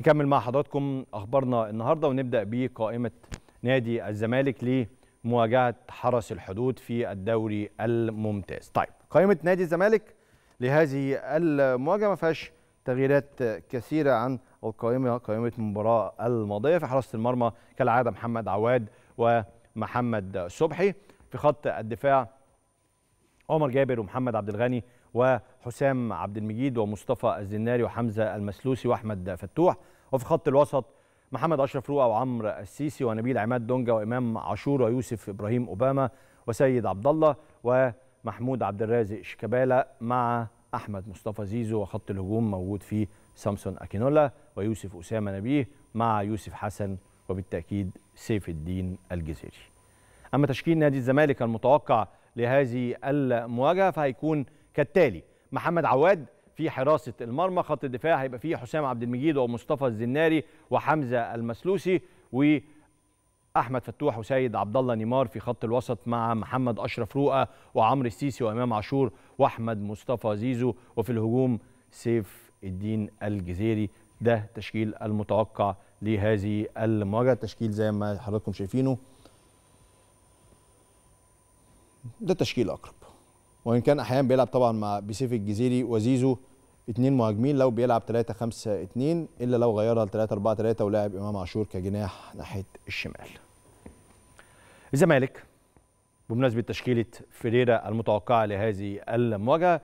نكمل مع حضراتكم اخبارنا النهارده ونبدا بقائمه نادي الزمالك لمواجهه حرس الحدود في الدوري الممتاز. طيب قائمه نادي الزمالك لهذه المواجهه ما فيهاش تغييرات كثيره عن القائمه قائمه المباراه الماضيه في حراسه المرمى كالعاده محمد عواد ومحمد صبحي في خط الدفاع عمر جابر ومحمد عبد الغني وحسام عبد المجيد ومصطفى الزناري وحمزه المسلوسي واحمد فتوح وفي خط الوسط محمد اشرف رؤى وعمرو السيسي ونبيل عماد دونجا وامام عاشور ويوسف ابراهيم اوباما وسيد عبد الله ومحمود عبد الرازق شيكابالا مع احمد مصطفى زيزو وخط الهجوم موجود فيه سامسون اكينولا ويوسف اسامه نبيه مع يوسف حسن وبالتاكيد سيف الدين الجزيري. اما تشكيل نادي الزمالك المتوقع لهذه المواجهه فهيكون كالتالي محمد عواد في حراسه المرمى خط الدفاع هيبقى فيه حسام عبد المجيد ومصطفى الزناري وحمزه المسلوسي و احمد فتوح وسيد عبد الله نيمار في خط الوسط مع محمد اشرف رؤى وعمرو السيسي وامام عاشور واحمد مصطفى زيزو وفي الهجوم سيف الدين الجزيري ده تشكيل المتوقع لهذه المواجهه تشكيل زي ما حضراتكم شايفينه ده تشكيل اقرب وان كان احيانا بيلعب طبعا مع بيسيف الجزيري وزيزو اثنين مهاجمين لو بيلعب 3 5 2 الا لو غيرها ل 3 4 3 ولعب امام عاشور كجناح ناحيه الشمال. الزمالك بمناسبه تشكيله فيريرا المتوقعه لهذه المواجهه